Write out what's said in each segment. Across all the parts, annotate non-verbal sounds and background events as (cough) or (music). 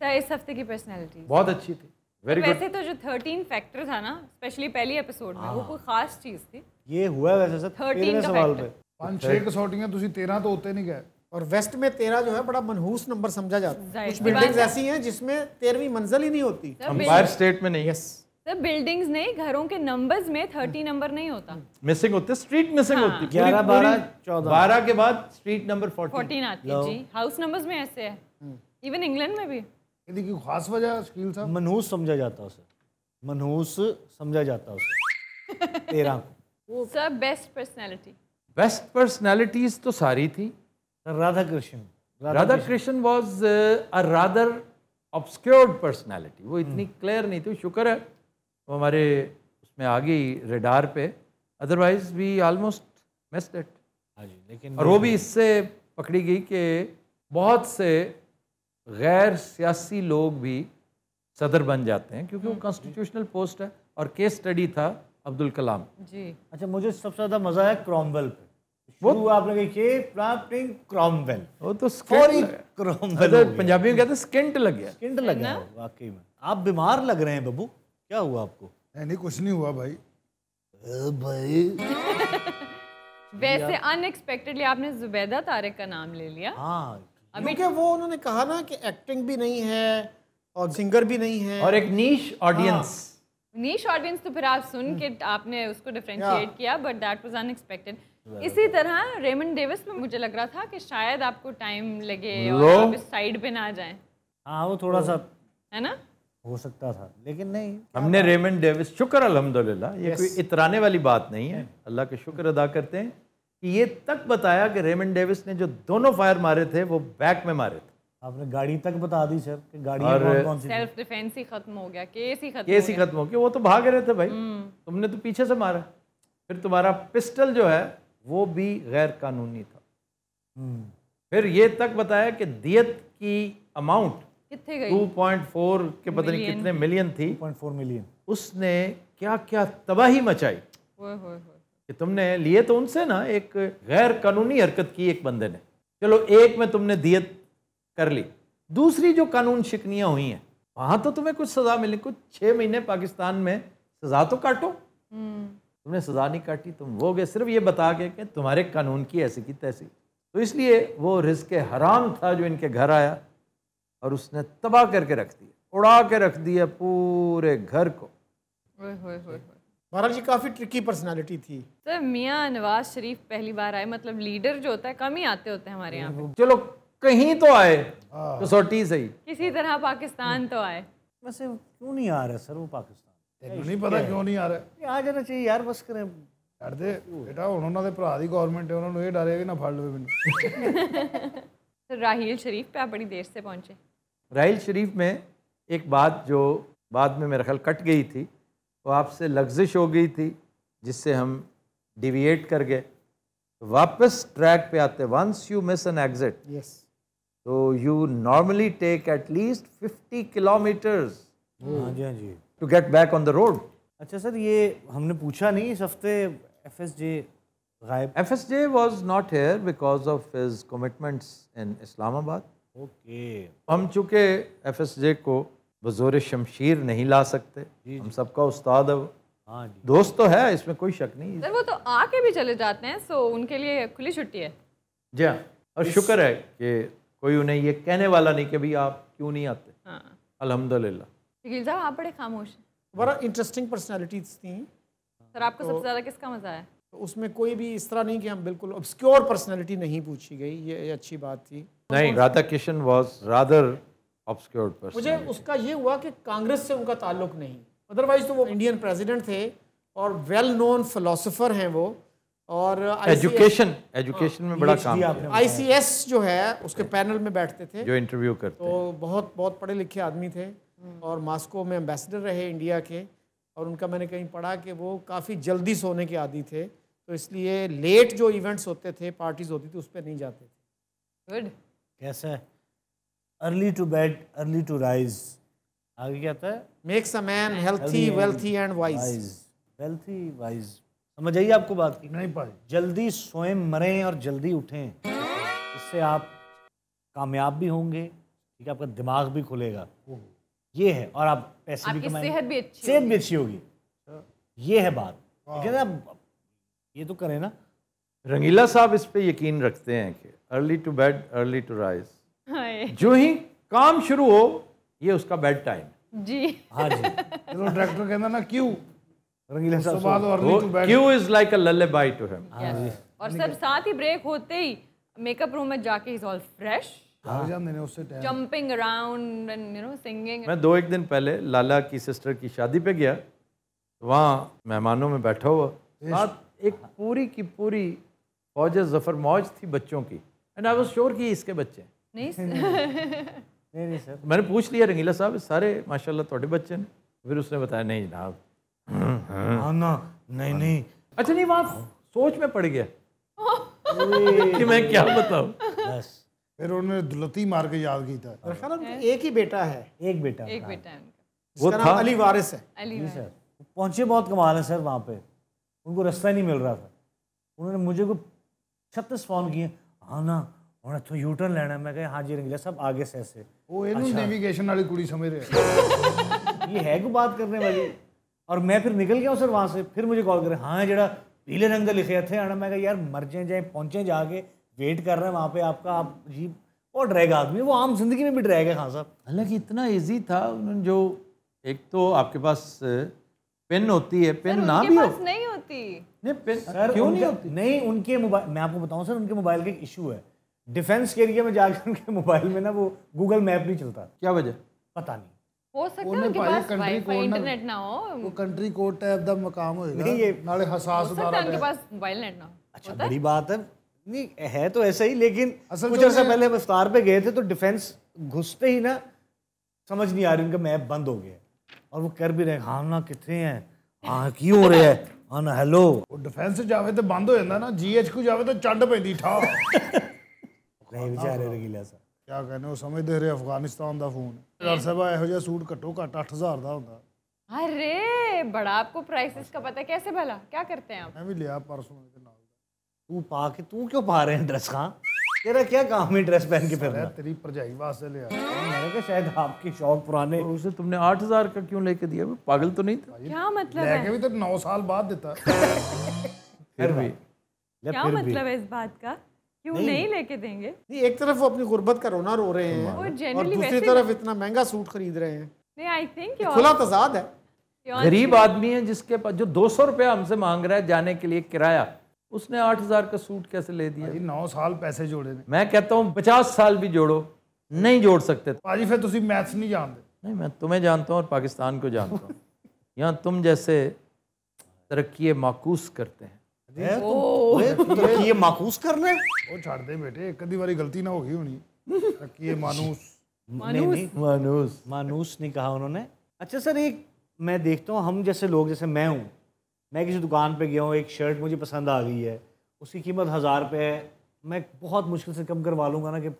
तो इस हफ्ते की पर्सनैलिटी बहुत अच्छी थी वेरी तो वैसे तो जो थर्टीन फैक्टर था ना स्पेशली पहली एपिसोड में वो हाँ। कोई खास चीज थी ये हुआ वैसे सर थर्टीन सवाल पे पांच तो छह है ਤੁਸੀਂ 13 तो होते नहीं गए और वेस्ट में तेरा जो है बड़ा मनहूस नंबर समझा जाता है कुछ बिल्डिंग्स ऐसी हैं जिसमें तेरहवीं मंजिल ही नहीं होती अंपायर स्टेट में नहीं यस सर बिल्डिंग्स नहीं घरों के नंबर्स में थर्टी नंबर नहीं होता मिसिंग होते स्ट्रीट मिसिंग हाँ। होती ग्यारह बारह चौदह बारह के बाद स्ट्रीट नंबर फोर्टीन आती है जी हाउस नंबर्स में ऐसे है इवन इंग्लैंड में भी यदि खास वजह शकील साहब मनहूस समझा जाता उसे मनहूस समझा जाता उसे (laughs) तेरा को sir best personality best personalities तो सारी थी sir Radha Krishna Radha Krishna was a rather obscured personality वो इतनी क्लियर हम्म। नहीं थी शुक्र है वो हमारे उसमें आ गई रेडार पे otherwise we almost missed it हाँ जी लेकिन और वो भी इससे पकड़ी गई कि बहुत से गैर सियासी लोग भी सदर बन जाते हैं क्योंकि वो कॉन्स्टिट्यूशनल हम्म। पोस्ट है और केस स्टडी था अब्दुल कलाम जी अच्छा मुझे सबसे ज़्यादा मज़ा है क्रॉमवेल पे वो आप लोग के प्राप्टिंग क्रॉमवेल वो तो सॉरी क्रॉमवेल पंजाबी में कहते हैं स्किंट लग गया स्किंट लग गया वाकई में आप बीमार लग रहे हैं बब्बू क्या हुआ आपको नहीं नहीं कुछ नहीं हुआ भाई भाई (laughs) वैसे अनएक्सपेक्टेडली आपने जुबैदा तारिक का नाम ले लिया हाँ क्योंकि वो उन्होंने कहा ना कि एक्टिंग भी नहीं है और सिंगर भी नहीं है और एक नीश ऑडियंस नीश ऑडियंस तो फिर आप सुन के आपने उसको डिफ्रेंशिएट किया बट दैट वाज अनएक्सपेक्टेड इसी तरह रेमंड डेविस में मुझे लग रहा था कि शायद आपको टाइम लगे और साइड पे ना जाए हाँ वो थोड़ा सा है ना हो सकता था लेकिन नहीं हमने रेमंड डेविस शुक्र अलहमदुल्ला ये कोई इतराने वाली बात नहीं है अल्लाह के शुक्र अदा करते हैं कि ये तक बताया कि रेमन डेविस ने जो दोनों फायर मारे थे वो बैक में मारे थे आपने गाड़ी तक बता दी सर कि गाड़ी और कौन कौन सी सेल्फ डिफेंस ही खत्म हो गया केस ही खत्म केस ही खत्म हो गया वो तो भाग रहे थे भाई हम्म। तुमने तो पीछे से मारा फिर तुम्हारा पिस्टल जो है वो भी गैर कानूनी था हम्म। फिर ये तक बताया कि दियत की अमाउंट टू पॉइंट फोर के पता नहीं कितने मिलियन थी पॉइंट फोर मिलियन उसने क्या क्या तबाही मचाई कि तुमने लिए तो उनसे ना एक गैर कानूनी हरकत की एक बंदे ने चलो एक में तुमने दियत कर ली दूसरी जो कानून शिकनियाँ हुई हैं वहाँ तो तुम्हें कुछ सज़ा मिली कुछ छः महीने पाकिस्तान में सज़ा तो काटो हम्म। तुमने सज़ा नहीं काटी तुम वो गए सिर्फ ये बता के कि तुम्हारे कानून की ऐसी की तैसी तो इसलिए वो रिस्क हराम था जो इनके घर आया और उसने तबाह करके रख दिया उड़ा के रख दिया पूरे घर को हुए हुए हुए। बहरहाल जी काफ़ी ट्रिकी पर्सनालिटी थी सर मियाँ नवाज शरीफ पहली बार आए मतलब लीडर जो होता है कम ही आते होते हैं हमारे यहाँ चलो कहीं तो आए कसौटी हाँ। तो सही किसी तरह पाकिस्तान तो आए वैसे क्यों नहीं आ रहा सर वो पाकिस्तान नहीं पता क्यों नहीं आ रहा आ जाना चाहिए यार बस करें राहील शरीफ पे आप बड़ी देर से पहुंचे राहील शरीफ में एक बात जो बाद में मेरा ख्याल कट गई थी वो आपसे लग्जिश हो गई थी जिससे हम डिविएट कर गए वापस ट्रैक पे आते once you miss an exit yes तो you normally take at least 50 kilometres to get back on the road अच्छा सर ये हमने पूछा नहीं इस हफ्ते एफ एस जे गायब F S J was not here because of his commitments in Islamabad okay हम चूँकि एफ एस जे को बज़ोर शमशीर नहीं ला सकते हम सबका उस्ताद है वो हाँ दोस्त तो है इसमें कोई शक नहीं सर वो तो आके भी चले जाते हैं सो उनके लिए खुली छुट्टी है जी हाँ और इस... शुक्र है कि कोई उन्हें ये कहने वाला नहीं कि भाई आप क्यों नहीं आते हाँ। अलहमदिल्ला साहब आप बड़े खामोश हैं बड़ा इंटरेस्टिंग पर्सनैलिटी थी सर आपको सबसे तो ज़्यादा किसका मज़ा आया तो उसमें कोई भी इस तरह नहीं कि हम बिल्कुल ऑब्सक्योर पर्सनैलिटी नहीं पूछी गई ये अच्छी बात थी नहीं Radha Kishan was rather obscured मुझे उसका ये हुआ कि कांग्रेस से उनका ताल्लुक नहीं अदरवाइज तो वो इंडियन प्रेसिडेंट थे और वेल नोन फिलोसोफर हैं वो और एजुकेशन एजुकेशन हाँ, में बड़ा काम आईसीएस जो है उसके पैनल में बैठते थे जो इंटरव्यू करते तो बहुत बहुत पढ़े लिखे आदमी थे हम्म। और मास्को में एम्बेसडर रहे इंडिया के और उनका मैंने कहीं पढ़ा कि वो काफ़ी जल्दी सोने के आदि थे तो इसलिए लेट जो इवेंट्स होते थे पार्टीज होती थी उस पर नहीं जाते थे गुड कैसा है early to bed early to rise आगे क्या आता है makes a man healthy wealthy and wise wealthy wise समझ आइए आपको बात की नहीं पाई जल्दी स्वयं मरें और जल्दी उठें इससे आप कामयाब भी होंगे ठीक है आपका दिमाग भी खुलेगा ये है और आप पैसे भी कमाएंगे सेहत भी अच्छी सेहत भी अच्छी होगी ये है बात ठीक है ना हाँ। ये तो करें ना रंगीला साहब इस पे यकीन रखते हैं कि early to bed early to rise जो ही काम शुरू हो ये उसका बेड टाइम जी हाँ जी तो डायरेक्टर कहना ना क्यों रंगीला साहब Q is like a lullaby to him और सब साथ ही ब्रेक होते ही मेकअप रूम में जाके is all fresh jumping around and you know singing मैं दो एक दिन पहले लाला की सिस्टर की शादी पे गया तो वहाँ मेहमानों में बैठा हुआ साथ एक पूरी की पूरी फौज जफर मौज थी बच्चों की एंड आई वाज श्योर कि इसके बच्चे हैं ਨਹੀਂ (laughs) (laughs) नहीं नहीं सर मैंने पूछ लिया रंगीला साहब सारे माशाल्लाह ਤੁਹਾਡੇ बच्चे ਨੇ फिर उसने बताया नहीं जनाब ना नहीं नहीं अच्छा नहीं वहाँ सोच में पड़ गया (laughs) कि मैं क्या बताऊं बस फिर उन्होंने दुलती मार के याद की था हाँ। हाँ। एक ही बेटा है एक बेटा एक हाँ। बेटा है वो था अली वारिस है अली सर पहुंचे बहुत कमाल है सर वहाँ पे उनको रास्ता नहीं मिल रहा था उन्होंने मुझे को छत्तीस फ़ोन किए हाँ ना ਉਹਨੇ ਤੋਂ ਯੂ ਟਰਨ ਲੈਣਾ ਮੈਂ ਕਿਹਾ ਹਾਂ ਜੀ ਰੰਗੀਲਾ ਸਾਹਿਬ ਆਗੇ से ऐसे ਉਹ ਇਹਨੂੰ ਨੈਵੀਗੇਸ਼ਨ ਵਾਲੀ ਕੁੜੀ ਸਮਝ ਰਿਹਾ ये है को बात करने वाली और मैं फिर निकल गया सर वहाँ से फिर मुझे कॉल करे हाँ जरा पीले रंग का लिखे थे आना मैं कहा यार मर जाए जाए पहुँचे जाके वेट कर रहे हैं वहाँ पे आपका आप जी और डरेगा आदमी वो आम जिंदगी में भी डरेगा खान साहब हालांकि इतना इजी था उन्होंने जो एक तो आपके पास पेन होती है पेन ना भी हो। नहीं होती नहीं पेन क्यों नहीं होती नहीं उनके मोबाइल मैं आपको बताऊं सर उनके मोबाइल का एक इशू है डिफेंस के एरिया में जाकर के मोबाइल में ना वो गूगल मैप नहीं चलता क्या वजह पता नहीं हो सकता है उनके पास कोड इंटरनेट ना हो वो कंट्री कोड टाइप का मकाम होएगा नहीं ये नाले हसास उदारा उनके पास मोबाइल नेट ना अच्छा बड़ी बात है नहीं है तो ऐसा ही लेकिन कुछ अर्सा पहले हम इफ्तार पे गए थे तो डिफेंस घुसते ही ना समझ नहीं आ रही उनका मैप बंद हो गया और वो कर भी रहे हाँ ना कितने हैं हाँ की हो रहा है हाँ ना हेलो वो डिफेंस जावे तो बंद हो जाता ना जीएच को जावे तो चंड पैंदी ठा (laughs) ਨਹੀਂ ਵਿਚਾਰੇ ਰਗੀਲਾ ਸਾਹਿਬ ਕਿਆ ਕਹਨੇ ਉਹ ਸਮਝਦੇ ਰਹੇ ਅਫਗਾਨਿਸਤਾਨ ਦਾ ਫੋਨ ਡਾਕਟਰ ਸਾਹਿਬ ਇਹੋ ਜਿਹਾ ਸੂਟ ਘੱਟੋ ਘੱਟ 8000 ਦਾ ਹੁੰਦਾ अरे बड़ा आपको ਪ੍ਰਾਈਸਸ ਕਾ ਪਤਾ कैसे ਭਲਾ क्या ਕਰਤੇ ਆਪ ਮੈਂ ਵੀ ਲਿਆ ਪਰਸੋਂ परसों के नाल तू पा के तू क्यों पा रहे हैं ड्रेस खां तेरा क्या काम है ड्रेस पहन के फिर तेरी परजाई वास्ते लिया मैंने कहा शायद आपके शौक पुराने और उसे तुमने 8000 का क्यों लेके दिया पागल तो नहीं था क्या मतलब है लेके भी तो 9 साल बाद देता फिर भी क्या मतलब है इस बात का क्यों नहीं, नहीं लेके देंगे नहीं एक तरफ वो अपनी गुर्बत का रोना रो रहे हैं और दूसरी तरफ इतना महंगा सूट खरीद रहे हैं नहीं आई थिंक खुला तजाद है गरीब आदमी है जिसके पास जो दो सौ रुपया हमसे मांग रहा है जाने के लिए किराया उसने आठ हजार का सूट कैसे ले दिया नौ साल पैसे जोड़े ने मैं कहता हूँ पचास साल भी जोड़ो नहीं जोड़ सकते भाजी फिर तुम मैथ्स नहीं जानते नहीं मैं तुम्हें जानता हूँ और पाकिस्तान को जानता हूँ (laughs) यहाँ तुम जैसे तरक्की माकूस करते हैं ये तो माकूस कर है ਉਹ ਛੱਡ ਦੇ ਬੇਟੇ ਇੱਕ ਅੱਧੀ ਵਾਰੀ ਗਲਤੀ ਨਾ मानूस मानूस मानूस नहीं कहा उन्होंने अच्छा सर एक मैं देखता हूँ हम जैसे लोग जैसे मैं हूँ मैं किसी दुकान पे गया हूँ एक शर्ट मुझे पसंद आ गई है उसकी कीमत हज़ार रुपये है मैं बहुत मुश्किल से कम करवा लूँगा ना कि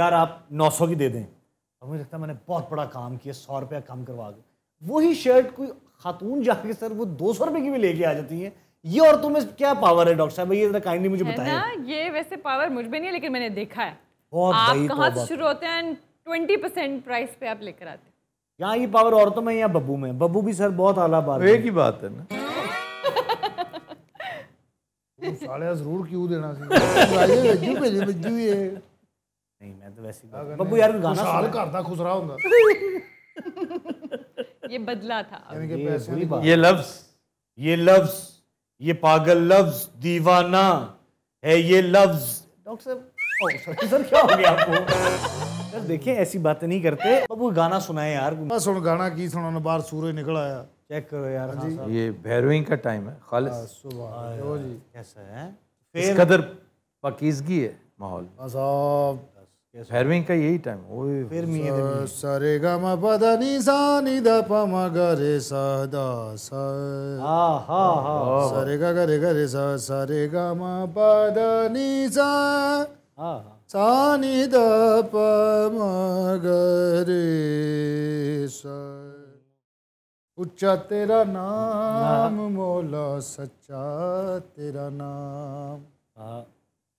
यार आप नौ सौ की दे दें और मुझे लगता है मैंने बहुत बड़ा काम किया सौ रुपया कम करवा के वही शर्ट कोई खातून जाके सर वो दो सौ रुपये की भी लेके आ जाती हैं ये और तुम इस क्या पावर है डॉक्टर साहब ये इतना काइंडली मुझे बताया ना ये वैसे पावर मुझ में नहीं है लेकिन मैंने देखा है बहुत आप कहाँ से शुरू होते हैं ट्वेंटी परसेंट प्राइस पे आप लेकर आते हैं यहाँ ये पावर औरतों में या बब्बू में बब्बू भी सर बहुत आला बात है एक ही बात है ना (laughs) साले जरूर क्यों देना क्यों भेजे बिजू ये ਨਹੀਂ ਮੈਂ ਤਾਂ ਵੈਸੇ ਬੱਬੂ ਯਾਰ ਕੋਈ ਗਾਣਾ ਸਾਲ ਘਰ ਦਾ ਖੁਸਰਾ ਹੁੰਦਾ ਇਹ ਬਦਲਾ ਥਾ ਯਾਨੀ ਕਿ ਪੈਸੇ ਇਹ ये पागल लफ्ज दीवाना है ये लफ्ज डॉक्टर साहब oh, क्या हो गया आपको देखिए ऐसी बातें नहीं करते अब वो गाना सुनाए यार बस हाँ, सुन गाना की सुना बाहर सूर्य निकल आया चेक करो यार हाँ, हाँ जी ये भैरवी का टाइम है खालिस हाँ, सुबह कैसा है इस कदर पकीजगी है माहौल साहब हैरविंग का यही टाइम वो फिर मी सरे गम म नि द सा हा सरे ग ग सा सरे गम म प सा द प म उच्चा तेरा नाम मोला सच्चा तेरा नाम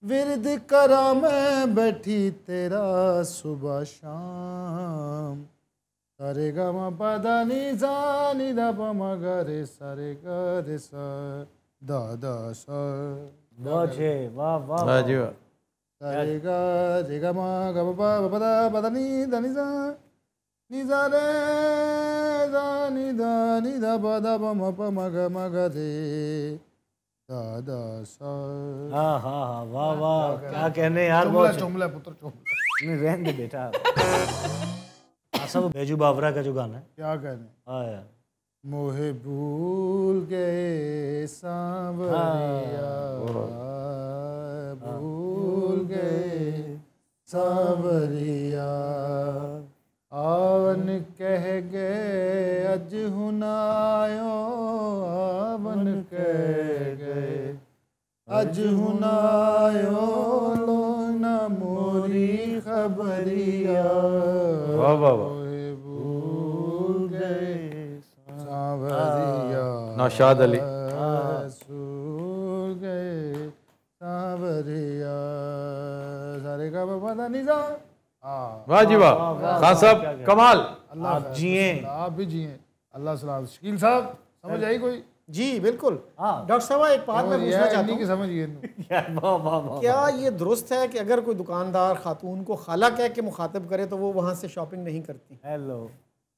विरद करा मैं बैठी तेरा सुबह शाम सारे गा मा नी जा नी दा गे मा गा रे सारे गा रे सा दा वाह वाह वाह सारे गा नी जा नी जा रे दा दानी दा नी दा दादा सर हाँ हाँ हाँ वाह वाह क्या कहने यार बहुत पुत्र नहीं रहने दे बेटा ऐसा हाँ, वो बेजू बावरा का जो गाना है क्या कहने हाँ यार मोहे भूल गए सांवरिया हाँ, हाँ। भूल गए सांवरिया आवन कह गए अज हुनायो आवन लो न मोरी खबरिया वाह वाह नौशाद अली गए सारे का बाबा निजा हाँ। वाह जी वाह खान साहब कमाल आप जिए आप भी जिए अल्लाह सलाम शकील साहब समझ आई कोई जी बिल्कुल हाँ। डॉक्टर साहब एक बात मैं पूछना चाहती हूँ समझिए (laughs) क्या ये दुरुस्त है कि अगर कोई दुकानदार खातून को खाला कह के मुखातब करे तो वो वहाँ से शॉपिंग नहीं करती हेलो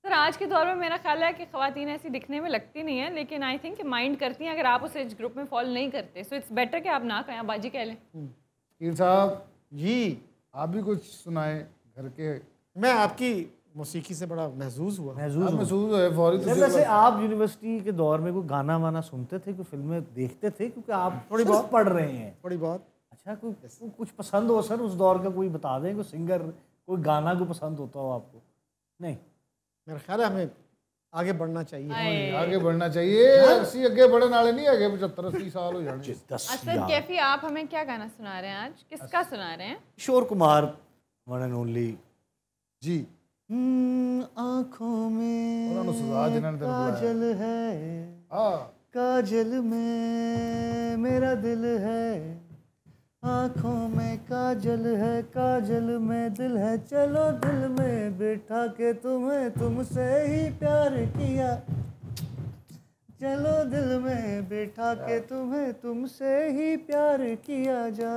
सर आज के दौर में मेरा ख्याल है कि खातन ऐसी दिखने में लगती नहीं है लेकिन आई थिंक माइंड करती हैं अगर आप उस एज ग्रुप में फॉलो नहीं करते सो इट्स बेटर कि आप ना कहें बाजी कह लें हम्म। साहब जी आप भी कुछ सुनाए घर के मैं आपकी मौसीकी से बड़ा महसूस हुआ महसूस महसूस हाँ, हुआ फौरी तो वैसे आप यूनिवर्सिटी के दौर में कोई गाना वाना सुनते थे कोई फिल्में देखते थे क्योंकि आप हाँ। थोड़ी बहुत पढ़ रहे हैं थोड़ी बहुत अच्छा कोई कुछ पसंद हो सर उस दौर का कोई बता दें कोई सिंगर कोई गाना को पसंद होता हो आपको नहीं मेरा ख्याल है हमें आगे बढ़ना चाहिए हाँ आगे बढ़ना चाहिए अस्सी आगे बढ़ने वाले नहीं आगे पचहत्तर अस्सी साल हो जाने असद अच्छा, कैफी आप हमें क्या गाना सुना रहे हैं आज किसका सुना रहे हैं Kishore Kumar one and only ji हम्म, आंखों में काजल है हाँ। काजल में मेरा दिल है आंखों में काजल है काजल में दिल है चलो दिल में बिठा के तुम्हें तुमसे ही प्यार किया चलो दिल में बिठा के हाँ। तुम्हें तुमसे ही प्यार किया जा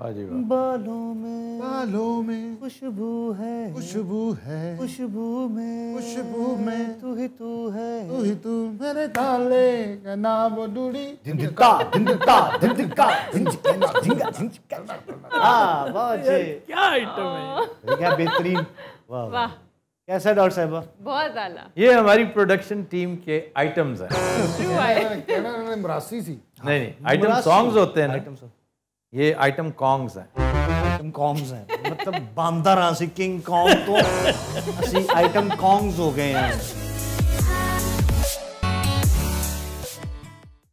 बालों में बालों में खुशबू है खुशबू है खुशबू में खुशबू में तू ही तू है तू ही तू मेरे ताले का नाम वो डूडी झिंझिका झिंझिका झिंझिका झिंझिका झिंझिका झिंझिका हां हाँ। बहुत अच्छे क्या आइटम है क्या हाँ। बेहतरीन वाह वाह कैसा डॉक्टर साहब बहुत आला ये हमारी प्रोडक्शन टीम के आइटम्स हैं नहीं नहीं आइटम सॉन्ग्स होते हैं आइटम सॉन्ग ये आइटम कॉन्ग्स हैं आइटम कॉन्ग्स हैं मतलब बांदा रासी किंग कॉन्ग तो आइटम (laughs) कॉन्ग्स हो गए हैं